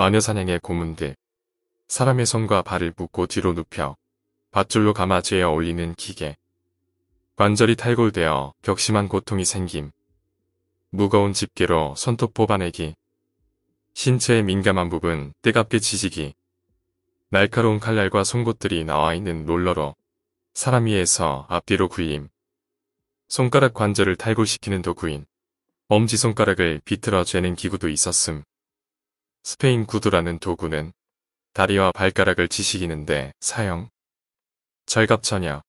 마녀사냥의 고문들 사람의 손과 발을 묶고 뒤로 눕혀 밧줄로 감아 죄에 올리는 기계 관절이 탈골되어 격심한 고통이 생김 무거운 집게로 손톱 뽑아내기 신체의 민감한 부분 뜨겁게 지지기 날카로운 칼날과 송곳들이 나와있는 롤러로 사람 위에서 앞뒤로 구림 손가락 관절을 탈골시키는 도구인 엄지손가락을 비틀어 죄는 기구도 있었음 스페인 구두라는 도구는 다리와 발가락을 지식이는데 사용. 절갑처녀.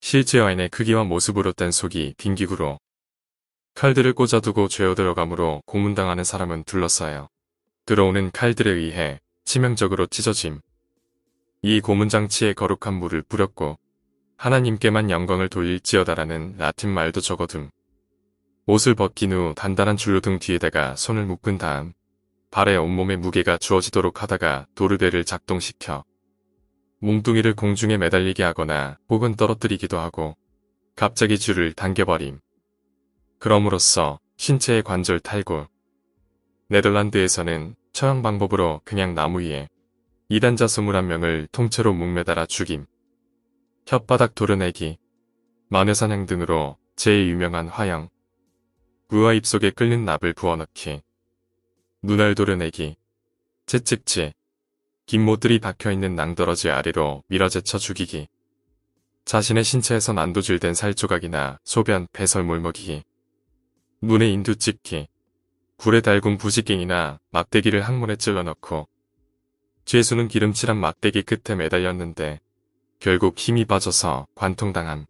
실제어인의 크기와 모습으로 뗀 속이 빈기구로 칼들을 꽂아두고 죄어 들어가므로 고문당하는 사람은 둘러싸여 들어오는 칼들에 의해 치명적으로 찢어짐. 이 고문장치에 거룩한 물을 뿌렸고 하나님께만 영광을 돌릴지어다라는 라틴 말도 적어둠. 옷을 벗긴 후 단단한 줄로 등 뒤에다가 손을 묶은 다음 발에 온몸의 무게가 주어지도록 하다가 도르벨을 작동시켜 몽둥이를 공중에 매달리게 하거나 혹은 떨어뜨리기도 하고 갑자기 줄을 당겨버림. 그럼으로써 신체의 관절 탈구. 네덜란드에서는 처형 방법으로 그냥 나무 위에 이단자 21명을 통째로 목매달아 죽임. 혓바닥 도르내기. 마녀사냥 등으로 제일 유명한 화형. 우와 입속에 끓는 납을 부어넣기. 눈알 도른 내기 채찍치. 긴 못들이 박혀있는 낭떠러지 아래로 밀어 제쳐 죽이기. 자신의 신체에서 난도질된 살조각이나 소변, 배설물 먹이기. 눈에 인두 찍기. 굴에 달군 부지깽이나 막대기를 항문에 찔러넣고. 죄수는 기름칠한 막대기 끝에 매달렸는데 결국 힘이 빠져서 관통당함.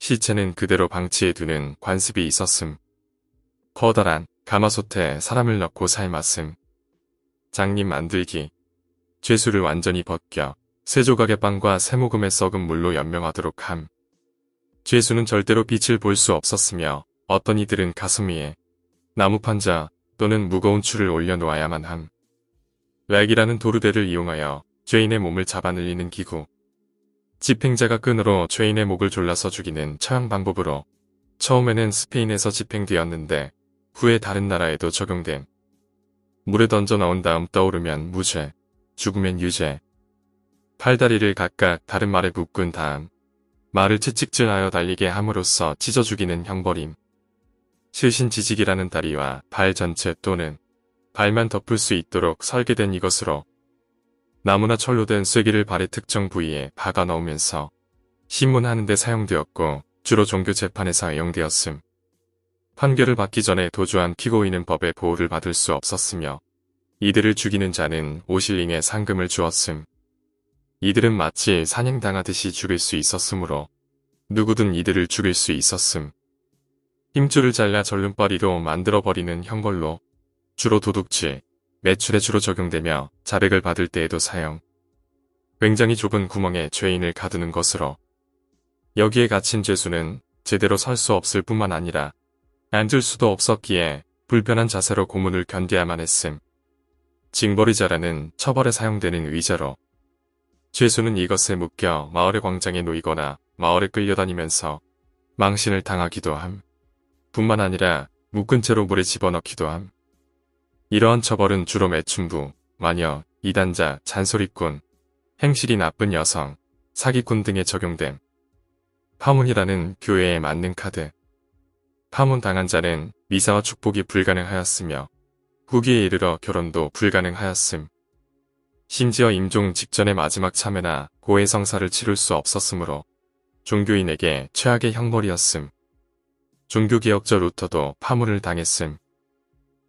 시체는 그대로 방치해두는 관습이 있었음. 커다란 가마솥에 사람을 넣고 삶았음. 장님 만들기. 죄수를 완전히 벗겨 세 조각의 빵과 세 모금의 썩은 물로 연명하도록 함. 죄수는 절대로 빛을 볼 수 없었으며 어떤 이들은 가슴 위에 나무판자 또는 무거운 추를 올려놓아야만 함. 렉이라는 도르대를 이용하여 죄인의 몸을 잡아늘리는 기구. 집행자가 끈으로 죄인의 목을 졸라서 죽이는 처형 방법으로 처음에는 스페인에서 집행되었는데 후에 다른 나라에도 적용됨. 물에 던져 나온 다음 떠오르면 무죄, 죽으면 유죄. 팔다리를 각각 다른 말에 묶은 다음 말을 채찍질하여 달리게 함으로써 찢어 죽이는 형벌임. 실신 지직이라는 다리와 발 전체 또는 발만 덮을 수 있도록 설계된 이것으로 나무나 철로 된 쐐기를 발의 특정 부위에 박아 넣으면서 신문하는 데 사용되었고 주로 종교 재판에서 이용되었음 판결을 받기 전에 도주한 피고인은 법의 보호를 받을 수 없었으며 이들을 죽이는 자는 오실링의 상금을 주었음. 이들은 마치 사냥당하듯이 죽일 수 있었으므로 누구든 이들을 죽일 수 있었음. 힘줄을 잘라 절름벌이로 만들어버리는 형벌로 주로 도둑질, 매출에 주로 적용되며 자백을 받을 때에도 사용. 굉장히 좁은 구멍에 죄인을 가두는 것으로 여기에 갇힌 죄수는 제대로 설 수 없을 뿐만 아니라 앉을 수도 없었기에 불편한 자세로 고문을 견뎌야만 했음. 징벌이자라는 처벌에 사용되는 의자로 죄수는 이것에 묶여 마을의 광장에 놓이거나 마을에 끌려다니면서 망신을 당하기도 함. 뿐만 아니라 묶은 채로 물에 집어넣기도 함. 이러한 처벌은 주로 매춘부, 마녀, 이단자, 잔소리꾼, 행실이 나쁜 여성, 사기꾼 등에 적용됨. 파문이라는 교회에 맞는 카드. 파문당한 자는 미사와 축복이 불가능하였으며 후기에 이르러 결혼도 불가능하였음. 심지어 임종 직전의 마지막 참회나 고해 성사를 치를 수 없었으므로 종교인에게 최악의 형벌이었음. 종교개혁자 루터도 파문을 당했음.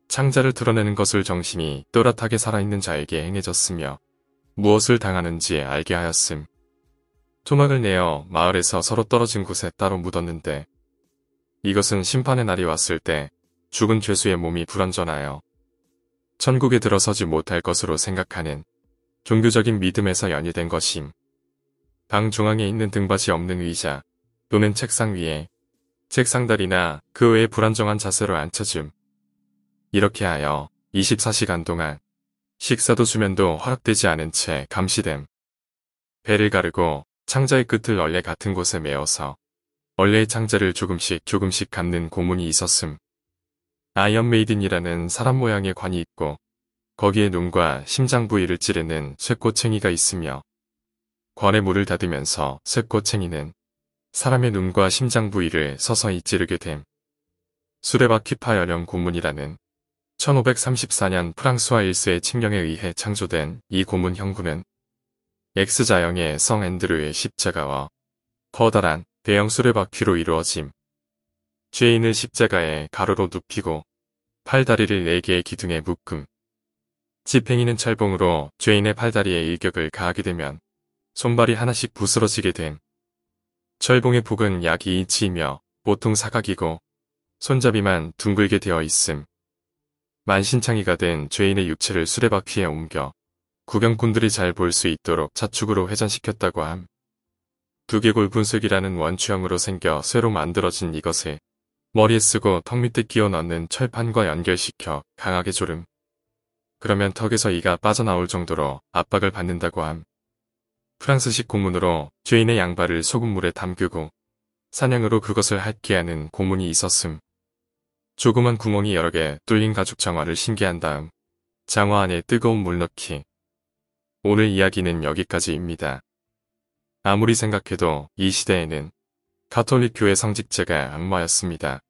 창자를 드러내는 것을 정신이 또렷하게 살아있는 자에게 행해졌으며 무엇을 당하는지 알게 하였음. 토막을 내어 마을에서 서로 떨어진 곳에 따로 묻었는데 이것은 심판의 날이 왔을 때 죽은 죄수의 몸이 불완전하여 천국에 들어서지 못할 것으로 생각하는 종교적인 믿음에서 연유된 것임. 방 중앙에 있는 등받이 없는 의자 또는 책상 위에 책상다리나 그 외에 불안정한 자세로 앉혀줌. 이렇게 하여 24시간 동안 식사도 수면도 허락되지 않은 채 감시됨. 배를 가르고 창자의 끝을 원래 같은 곳에 메어서 원래의 창자를 조금씩 조금씩 감는 고문이 있었음. 아이언메이든이라는 사람 모양의 관이 있고 거기에 눈과 심장 부위를 찌르는 쇠꼬챙이가 있으며 관에 물을 닫으면서 쇠꼬챙이는 사람의 눈과 심장 부위를 서서히 찌르게 됨. 수레바퀴 파열형 고문이라는 1534년 프랑스와 일스의 칙령에 의해 창조된 이 고문 형구는 X자형의 성 앤드류의 십자가와 커다란 대형 수레바퀴로 이루어짐. 죄인을 십자가에 가로로 눕히고 팔다리를 네 개의 기둥에 묶음. 집행이는 철봉으로 죄인의 팔다리에 일격을 가하게 되면 손발이 하나씩 부스러지게 된. 철봉의 폭은 약 2인치이며 보통 사각이고 손잡이만 둥글게 되어 있음. 만신창이가 된 죄인의 육체를 수레바퀴에 옮겨 구경꾼들이 잘 볼 수 있도록 자축으로 회전시켰다고 함. 두개골 분석이라는 원추형으로 생겨 새로 만들어진 이것에 머리에 쓰고 턱 밑에 끼워 넣는 철판과 연결시켜 강하게 졸음. 그러면 턱에서 이가 빠져나올 정도로 압박을 받는다고 함. 프랑스식 고문으로 죄인의 양발을 소금물에 담그고 사냥으로 그것을 핥게하는 고문이 있었음. 조그만 구멍이 여러 개 뚫린 가죽 장화를 신기한 다음 장화 안에 뜨거운 물 넣기. 오늘 이야기는 여기까지입니다. 아무리 생각해도 이 시대에는 가톨릭 교회 성직자가 악마였습니다.